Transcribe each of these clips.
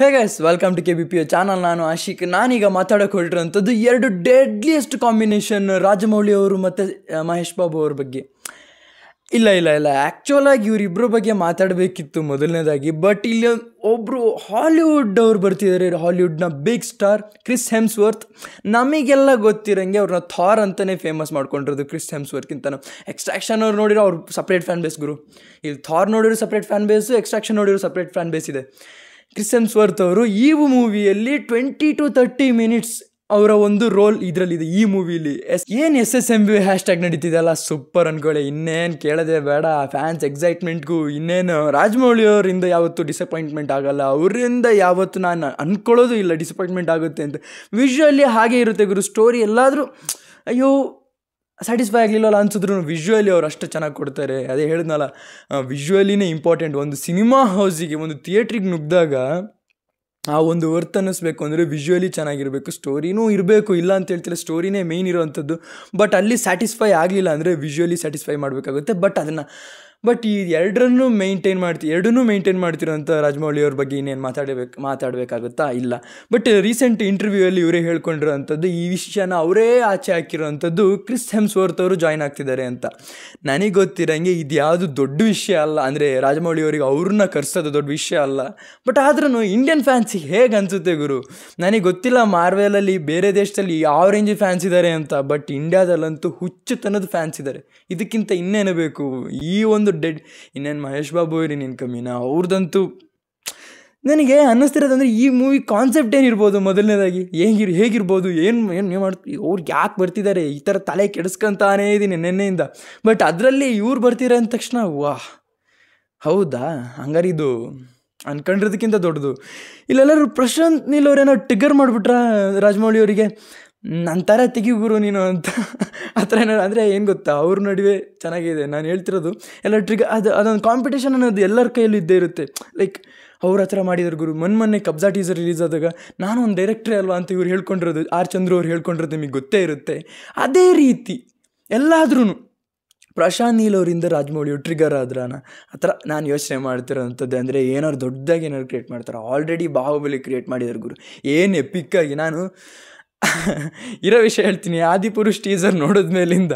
hey guys welcome to K B P U channel ನಾನು ಆಶಿಕ್ ನಾನೀಗ ಮಾತಾಡೋಕೆ ಹೊರಟಿರೋಂಥದ್ದು ಎರಡು ಡೆಡ್ಲಿಯೆಸ್ಟ್ ಕಾಂಬಿನೇಷನ್ ರಾಜಮೌಳಿ ಅವರು ಮತ್ತು ಮಹೇಶ್ ಬಾಬು ಅವ್ರ ಬಗ್ಗೆ ಇಲ್ಲ ಇಲ್ಲ ಇಲ್ಲ ಆ್ಯಕ್ಚುಲಾಗಿ ಇವರಿಬ್ಬರ ಬಗ್ಗೆ ಮಾತಾಡಬೇಕಿತ್ತು ಮೊದಲನೇದಾಗಿ ಬಟ್ ಇಲ್ಲಿ ಒಬ್ಬರು ಹಾಲಿವುಡ್ ಅವ್ರು ಬರ್ತಿದ್ದಾರೆ ಹಾಲಿವುಡ್ನ ಬಿಗ್ ಸ್ಟಾರ್ ಕ್ರಿಸ್ ಹೆಮ್ಸ್ವರ್ತ್ ನಮಗೆಲ್ಲ ಗೊತ್ತಿರೋಂಗೆ ಅವ್ರನ್ನ ಥಾರ್ ಅಂತಲೇ ಫೇಮಸ್ ಮಾಡ್ಕೊಂಡಿರೋದು ಕ್ರಿಸ್ ಹೆಮ್ಸ್ವರ್ತ್ಗಿಂತ ಎಕ್ಸ್ಟ್ರಾಕ್ಷನ್ ಅವ್ರು ನೋಡಿರೋ ಅವ್ರು ಸಪ್ರೇಟ್ ಫ್ಯಾನ್ ಬೇಸ್ ಗುರು ಇಲ್ಲಿ ಥಾರ್ ನೋಡಿರೋ ಸಪ್ರೇಟ್ ಫ್ಯಾನ್ ಬೇಸು ಎಕ್ಸ್ಟ್ರಾಕ್ಷನ್ ನೋಡಿರೋ ಸಪ್ರೇಟ್ ಫ್ಯಾನ್ ಬೇಸ್ ಇದೆ ಕ್ರಿಸೆನ್ಸ್ ಸ್ವರ್ತ್ ಅವರು ಈ ಮೂವಿಯಲ್ಲಿ ಟ್ವೆಂಟಿ ಟು ತರ್ಟಿ ಮಿನಿಟ್ಸ್ ಅವರ ಒಂದು ರೋಲ್ ಇದರಲ್ಲಿದೆ ಈ ಮೂವಿಲಿ ಎಸ್ ಏನು S S M B hash tag ಅಲ್ಲ ಸೂಪರ್ ಅನ್ಕೊಳ್ಳಿ ಇನ್ನೇನು ಕೇಳದೆ ಬೇಡ ಫ್ಯಾನ್ಸ್ ಎಕ್ಸೈಟ್ಮೆಂಟ್ಗೂ ಇನ್ನೇನು ರಾಜಮೌಳಿ ಅವರಿಂದ ಯಾವತ್ತೂ ಡಿಸಪಾಯಿಂಟ್ಮೆಂಟ್ ಆಗಲ್ಲ ಅವರಿಂದ ಯಾವತ್ತು ನಾನು ಅಂದ್ಕೊಳ್ಳೋದು ಇಲ್ಲ ಡಿಸಪಾಯಿಂಟ್ಮೆಂಟ್ ಆಗುತ್ತೆ ಅಂತ ವಿಷುವಲಿ ಹಾಗೆ ಇರುತ್ತೆ ಗುರು ಸ್ಟೋರಿ ಎಲ್ಲಾದರೂ ಅಯ್ಯೋ ಸ್ಯಾಟಿಸ್ಫೈ ಆಗಲಿಲ್ಲಲ್ಲ ಅನ್ಸಿದ್ರು ವಿಜುವಲಿ ಅವ್ರು ಅಷ್ಟು ಚೆನ್ನಾಗಿ ಕೊಡ್ತಾರೆ ಅದೇ ಹೇಳಿದ್ನಲ್ಲ ವಿಜುವಲಿನೇ ಇಂಪಾರ್ಟೆಂಟ್ ಒಂದು ಸಿನಿಮಾ ಹೌಸಿಗೆ ಒಂದು ಥಿಯೇಟ್ರಿಗೆ ನುಗ್ಗಿದಾಗ ಆ ಒಂದು ವರ್ತ್ ಅನ್ನಿಸ್ಬೇಕು ಅಂದರೆ ವಿಜುವಲಿ ಚೆನ್ನಾಗಿರಬೇಕು ಸ್ಟೋರಿನೂ ಇರಬೇಕು ಇಲ್ಲ ಅಂತ ಹೇಳ್ತಿಲ್ಲ ಸ್ಟೋರಿನೇ ಮೇಯ್ನ್ ಇರೋವಂಥದ್ದು ಬಟ್ ಅಲ್ಲಿ ಸ್ಯಾಟಿಸ್ಫೈ ಆಗಲಿಲ್ಲ ಅಂದರೆ ವಿಜುವಲಿ ಸ್ಯಾಟಿಸ್ಫೈ ಮಾಡಬೇಕಾಗುತ್ತೆ ಬಟ್ ಅದನ್ನು ಬಟ್ ಈ ಎರಡರನ್ನು ಮೇಂಟೈನ್ ಮಾಡ್ತಿ ಎರಡನ್ನೂ ಮೇಂಟೈನ್ ಮಾಡ್ತಿರೋಂಥ ರಾಜಮೌಳಿ ಬಗ್ಗೆ ಇನ್ನೇನು ಮಾತಾಡಬೇಕು ಮಾತಾಡಬೇಕಾಗುತ್ತಾ ಇಲ್ಲ ಬಟ್ ರೀಸೆಂಟ್ ಇಂಟರ್ವ್ಯೂಯಲ್ಲಿ ಇವರೇ ಹೇಳ್ಕೊಂಡಿರೋವಂಥದ್ದು ಈ ವಿಷಯನ ಅವರೇ ಆಚೆ ಹಾಕಿರೋವಂಥದ್ದು ಕ್ರಿಸ್ ಹೆಮ್ಸ್ವರ್ತ್ ಅವರು ಜಾಯ್ನ್ ಆಗ್ತಿದ್ದಾರೆ ಅಂತ ನನಗೆ ಗೊತ್ತಿರೋಂಗೆ ಇದು ಯಾವುದು ದೊಡ್ಡ ವಿಷಯ ಅಲ್ಲ ಅಂದರೆ ರಾಜಮೌಳಿ ಅವರಿಗೆ ಅವ್ರನ್ನ ಕರೆಸೋದು ದೊಡ್ಡ ವಿಷಯ ಅಲ್ಲ ಬಟ್ ಆದ್ರೂ ಇಂಡಿಯನ್ ಫ್ಯಾನ್ಸ್ ಹೇಗೆ ಅನಿಸುತ್ತೆ ಗುರು ನನಗೆ ಗೊತ್ತಿಲ್ಲ ಮಾರ್ವೆಲಲ್ಲಿ ಬೇರೆ ದೇಶದಲ್ಲಿ ಯಾವ ರೇಂಜ್ ಫ್ಯಾನ್ಸ್ ಇದ್ದಾರೆ ಅಂತ ಬಟ್ ಇಂಡಿಯಾದಲ್ಲಂತೂ ಹುಚ್ಚುತನದ ಫ್ಯಾನ್ಸ್ ಇದ್ದಾರೆ ಇದಕ್ಕಿಂತ ಇನ್ನೇನು ಬೇಕು ಈ ಒಂದು ಡೆಡ್ ಇನ್ನೇನು ಮಹೇಶ್ ಬಾಬು ಇರಿ ನಿನ್ನ ಕಮ್ಮಿನ ಅವ್ರದ್ದಂತೂ ನನಗೆ ಅನ್ನಿಸ್ತಿರೋದಂದ್ರೆ ಈ ಮೂವಿ ಕಾನ್ಸೆಪ್ಟ್ ಏನಿರ್ಬೋದು ಮೊದಲನೇದಾಗಿ ಹೇಗಿರ್ ಹೇಗಿರ್ಬೋದು ಏನು ಏನು ಮಾಡ್ತೀವಿ ಅವ್ರು ಯಾಕೆ ಬರ್ತಿದ್ದಾರೆ ಈ ಥರ ತಲೆ ಕೆಡಿಸ್ಕೊತಾನೇ ಇದ್ದೀನಿ ನೆನ್ನೆಯಿಂದ ಬಟ್ ಅದರಲ್ಲಿ ಇವ್ರು ಬರ್ತೀರ ಅಂದ ತಕ್ಷಣ ವಾಹ್ ಹೌದಾ ಹಂಗಾರೆ ಇದು ಅನ್ಕೊಂಡಿರೋದಕ್ಕಿಂತ ದೊಡ್ಡದು ಇಲ್ಲೆಲ್ಲರೂ ಪ್ರಶಾಂತ್ ನೀಲ್ ಅವ್ರೇನೋ ಟಿಗರ್ ಮಾಡಿಬಿಟ್ರ ರಾಜಮೌಳಿ ಅವರಿಗೆ ನನ್ನ ಥರ ಗುರು ನೀನು ಅಂತ ಆ ಥರ ಏನಾರು ಅಂದರೆ ಏನು ಗೊತ್ತಾ ಅವ್ರ ನಡುವೆ ಚೆನ್ನಾಗಿದೆ ನಾನು ಹೇಳ್ತಿರೋದು ಎಲ್ಲ ಟ್ರಿಗ ಅದು ಅದೊಂದು ಕಾಂಪಿಟೇಷನ್ ಅನ್ನೋದು ಎಲ್ಲರ ಕೈಯಲ್ಲೂ ಇದ್ದೇ ಇರುತ್ತೆ ಲೈಕ್ ಅವ್ರ ಹತ್ರ ಮಾಡಿದ್ರು ಗುರು ಮೊನ್ನೆ ಮೊನ್ನೆ ಕಬ್ಜಾ ಟೀಸರ್ ರಿಲೀಸ್ ಆದಾಗ ನಾನು ಒಂದು ಡೈರೆಕ್ಟ್ರೆ ಅಲ್ವಾ ಅಂತ ಇವ್ರು ಹೇಳ್ಕೊಂಡಿರೋದು ಆರ್ ಚಂದ್ರು ಅವ್ರು ಹೇಳ್ಕೊಂಡಿರೋದು ನಿಮಗೆ ಗೊತ್ತೇ ಇರುತ್ತೆ ಅದೇ ರೀತಿ ಎಲ್ಲಾದ್ರೂ ಪ್ರಶಾಂತ್ ನೀಲ್ ಅವರಿಂದ ರಾಜಮೌಳಿಯು ಟ್ರಿಗರ್ ಆದ್ರನ ಆ ಥರ ನಾನು ಯೋಚನೆ ಮಾಡ್ತಿರೋಂಥದ್ದು ಅಂದರೆ ಏನಾರು ದೊಡ್ಡದಾಗಿ ಏನಾದ್ರು ಕ್ರಿಯೇಟ್ ಮಾಡ್ತಾರೆ ಆಲ್ರೆಡಿ ಬಾಹುಬಲಿ ಕ್ರಿಯೇಟ್ ಮಾಡಿದ್ರು ಗುರು ಏನು ಎಪಿಕ್ಕಾಗಿ ನಾನು ಇರೋ ವಿಷಯ ಹೇಳ್ತೀನಿ ಆದಿಪುರುಷ್ ಟೀಸರ್ ನೋಡಿದ ಮೇಲಿಂದ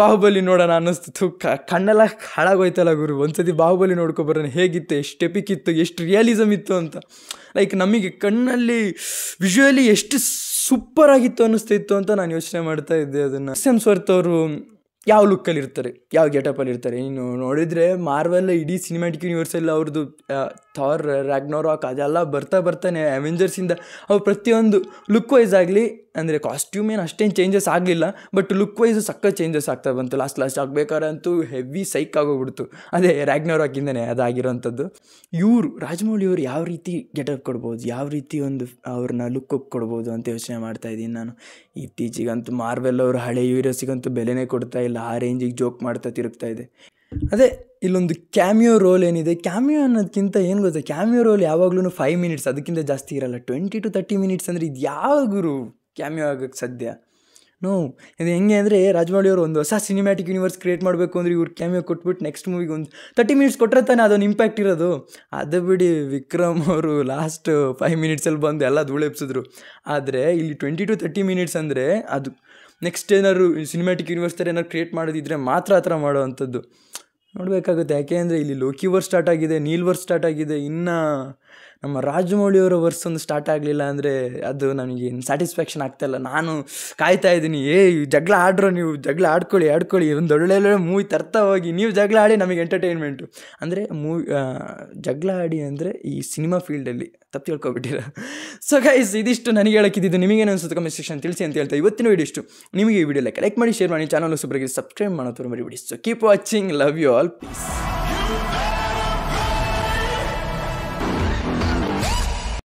ಬಾಹುಬಲಿ ನೋಡೋಣ ಅನ್ನಿಸ್ತಿತ್ತು ಕಣ್ಣೆಲ್ಲ ಹಾಳಾಗೋಯ್ತಲ್ಲ ಗುರು ಒಂದ್ಸತಿ ಬಾಹುಬಲಿ ನೋಡ್ಕೊಬರೋಣ ಹೇಗಿತ್ತು ಎಷ್ಟು ಇತ್ತು ಎಷ್ಟು ರಿಯಲಿಸಮ್ ಇತ್ತು ಅಂತ ಲೈಕ್ ನಮಗೆ ಕಣ್ಣಲ್ಲಿ ವಿಷುವಲಿ ಎಷ್ಟು ಸೂಪರ್ ಆಗಿತ್ತು ಅನ್ನಿಸ್ತಿತ್ತು ಅಂತ ನಾನು ಯೋಚನೆ ಮಾಡ್ತಾ ಇದ್ದೆ ಅದನ್ನು ಎಸ್ ಎಂ ಸ್ವರ್ತ್ ಅವರು ಯಾವ ಲುಕ್ಕಲ್ಲಿ ಇರ್ತಾರೆ ಯಾವ ಗೆಟಪಲ್ಲಿ ಇರ್ತಾರೆ ನೀನು ನೋಡಿದರೆ ಮಾರ್ವೆಲ್ ಇಡೀ ಸಿನಿಮ್ಯಾಟಿಕ್ ಯೂನಿವರ್ಸಲ್ಲಿ ಅವ್ರದ್ದು ಥಾರ್ ವಾಕ್ ಅದೆಲ್ಲ ಬರ್ತಾ ಬರ್ತಾನೆ ಅವೆಂಜರ್ಸಿಂದ ಅವು ಪ್ರತಿಯೊಂದು ಲುಕ್ ವೈಸ್ ಆಗಲಿ ಅಂದರೆ ಕಾಸ್ಟ್ಯೂಮ್ ಏನು ಅಷ್ಟೇನು ಚೇಂಜಸ್ ಆಗಲಿಲ್ಲ ಬಟ್ ಲುಕ್ ವೈಸು ಸಕ್ಕ ಚೇಂಜಸ್ ಆಗ್ತಾ ಬಂತು ಲಾಸ್ಟ್ ಲಾಸ್ಟ್ ಆಗಬೇಕಾದ್ರೆ ಅಂತೂ ಹೆವಿ ಸೈಕ್ ಆಗೋಗ್ಬಿಡ್ತು ಅದೇ ರಾಗ್ನೋರಾಕಿಂದನೇ ಅದಾಗಿರೋಂಥದ್ದು ಇವರು ರಾಜಮೌಳಿ ಅವರು ಯಾವ ರೀತಿ ಗೆಟಪ್ ಕೊಡ್ಬೋದು ಯಾವ ರೀತಿ ಒಂದು ಅವ್ರನ್ನ ಲುಕ್ ಕೊಡ್ಬೋದು ಅಂತ ಯೋಚನೆ ಮಾಡ್ತಾ ಇದ್ದೀನಿ ನಾನು ಇತ್ತೀಚೆಗಂತೂ ಮಾರ್ವೆಲ್ ಅವರು ಹಳೆ ಯೂರಿಯಸ್ಗಂತೂ ಬೆಲೆನೇ ಕೊಡ್ತಾ ಇಲ್ಲ ಎಲ್ಲ ಆ ರೇಂಜಿಗೆ ಜೋಕ್ ಮಾಡ್ತಾ ತಿರುಗ್ತಾ ಇದೆ ಅದೇ ಇಲ್ಲೊಂದು ಕ್ಯಾಮಿಯೋ ರೋಲ್ ಏನಿದೆ ಕ್ಯಾಮಿಯೋ ಅನ್ನೋದಕ್ಕಿಂತ ಏನು ಗೊತ್ತಾ ಕ್ಯಾಮಿಯೋ ರೋಲ್ ಯಾವಾಗಲೂ ಫೈವ್ ಮಿನಿಟ್ಸ್ ಅದಕ್ಕಿಂತ ಜಾಸ್ತಿ ಇರಲ್ಲ ಟ್ವೆಂಟಿ ಟು ತರ್ಟಿ ಮಿನಿಟ್ಸ್ ಅಂದರೆ ಇದು ಯಾವ ಗುರು ಕ್ಯಾಮಿಯೋ ಆಗಕ್ಕೆ ಸದ್ಯ ನೋ ಇದು ಹೆಂಗೆ ಅಂದರೆ ರಾಜಮೌಳಿ ಅವರು ಒಂದು ಹೊಸ ಸಿನಿಮ್ಯಾಟಿಕ್ ಯೂನಿವರ್ಸ್ ಕ್ರಿಯೇಟ್ ಮಾಡಬೇಕು ಅಂದರೆ ಇವ್ರು ಕ್ಯಾಮಿಯೋ ಕೊಟ್ಬಿಟ್ಟು ನೆಕ್ಸ್ಟ್ ಮೂವಿಗೆ ಒಂದು ತರ್ಟಿ ಮಿನಿಟ್ಸ್ ಕೊಟ್ಟರೆ ತಾನೇ ಅದೊಂದು ಇಂಪ್ಯಾಕ್ಟ್ ಇರೋದು ಅದು ಬಿಡಿ ವಿಕ್ರಮ್ ಅವರು ಲಾಸ್ಟ್ ಫೈವ್ ಮಿನಿಟ್ಸಲ್ಲಿ ಬಂದು ಎಲ್ಲ ಧೂಳೆಪ್ಸಿದ್ರು ಆದರೆ ಇಲ್ಲಿ ಟ್ವೆಂಟಿ ಟು ತರ್ಟಿ ಮಿನಿಟ್ಸ್ ಅಂದರೆ ಅದು ನೆಕ್ಸ್ಟ್ ಏನಾದ್ರು ಸಿನಿಮ್ಯಾಟಿಕ್ ಯೂನಿವರ್ಸ್ ಥರ ಏನಾದ್ರು ಕ್ರಿಯೇಟ್ ಮಾಡೋದಿದ್ರೆ ಮಾತ್ರ ಆ ಥರ ಮಾಡೋವಂಥದ್ದು ನೋಡಬೇಕಾಗುತ್ತೆ ಯಾಕೆ ಅಂದರೆ ಇಲ್ಲಿ ಲೋಕಿ ವರ್ ಸ್ಟಾರ್ಟ್ ಆಗಿದೆ ನೀಲ್ ವರ್ ಸ್ಟಾರ್ಟ್ ಆಗಿದೆ ಇನ್ನು ನಮ್ಮ ರಾಜಮೌಳಿಯವರ ವರ್ಸ್ ಒಂದು ಸ್ಟಾರ್ಟ್ ಆಗಲಿಲ್ಲ ಅಂದರೆ ಅದು ನನಗೇನು ಸ್ಯಾಟಿಸ್ಫ್ಯಾಕ್ಷನ್ ಆಗ್ತಾಯಿಲ್ಲ ನಾನು ಕಾಯ್ತಾ ಇದ್ದೀನಿ ಏ ಜಗಳ ಆಡ್ರೋ ನೀವು ಜಗಳ ಆಡ್ಕೊಳ್ಳಿ ಆಡ್ಕೊಳ್ಳಿ ಒಂದು ಒಳ್ಳೆ ಮೂವಿ ತರ್ತಾ ಹೋಗಿ ನೀವು ಜಗಳ ಆಡಿ ನಮಗೆ ಎಂಟರ್ಟೈನ್ಮೆಂಟು ಅಂದರೆ ಮೂವಿ ಜಗಳ ಆಡಿ ಅಂದರೆ ಈ ಸಿನಿಮಾ ಫೀಲ್ಡಲ್ಲಿ ತಪ್ಪು ತಿಳ್ಕೊಬಿಟ್ಟಿರ ಸೊ ಗೈಸ್ ಇದಿಷ್ಟು ನನಗೆ ಹೇಳಕ್ಕಿದ್ದು ನಿಮಗೇನು ಅನಿಸುತ್ತೆ ಕಮೆಂಟ್ ಸೆಕ್ಷನ್ ತಿಳಿಸಿ ಅಂತ ಹೇಳ್ತಾ ಇವತ್ತಿನ ವೀಡಿಯೋ ಇಷ್ಟು ನಿಮಗೆ ಈ ವಿಡಿಯೋ ಲೈಕ್ ಲೈಕ್ ಮಾಡಿ ಶೇರ್ ಮಾಡಿ ಚಾನಲ್ ಸುಬ್ರಿಗೆ ಸಬ್ಸ್ಕ್ರೈಬ್ ಮಾಡೋದು ಬಿಡಿ so keep watching love you all piece